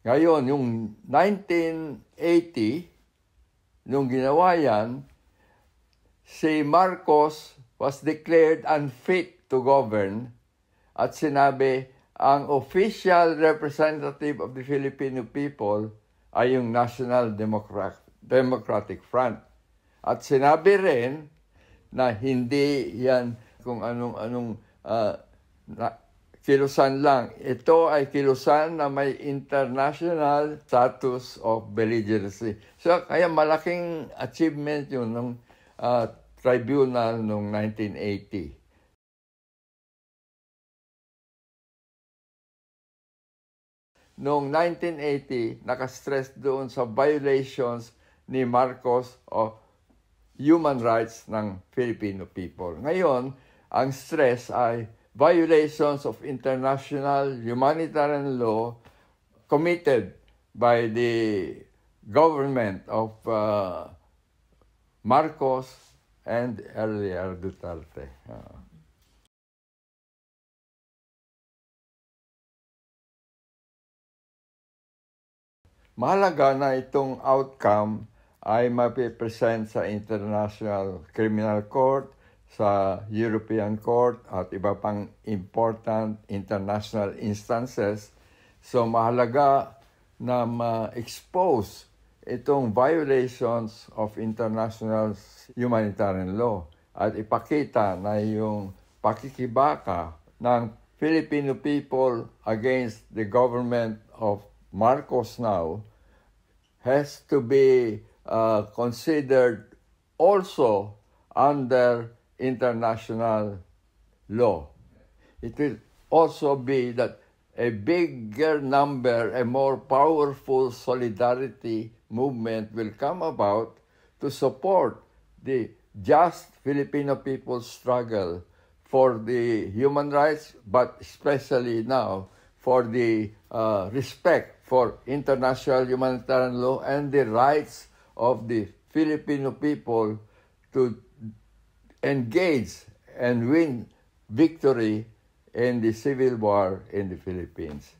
Ngayon, yung 1980, nung ginawa yan, si Marcos was declared unfit to govern at sinabi, ang official representative of the Filipino people ay yung National Democrat Democratic Front. At sinabi rin na hindi yan kung anong-anong uh, kilusan lang. Ito ay kilusan na may international status of belligerency. So, kaya malaking achievement yun ng uh, ah, tribunal noong 1980. Noong 1980, nakastress doon sa violations ni Marcos of human rights ng Filipino people. Ngayon, ang stress ay violations of international humanitarian law committed by the government of uh, Marcos and earlier Duterte. Uh. Mahalaga na itong outcome ay mapipresent sa International Criminal Court sa European Court at iba pang important international instances. So mahalaga na ma-expose itong violations of international humanitarian law at ipakita na yung pakikibaka ng Filipino people against the government of Marcos now has to be uh, considered also under international law. It will also be that a bigger number, a more powerful solidarity movement will come about to support the just Filipino people's struggle for the human rights, but especially now for the uh, respect for international humanitarian law and the rights of the Filipino people to engage and win victory in the civil war in the Philippines.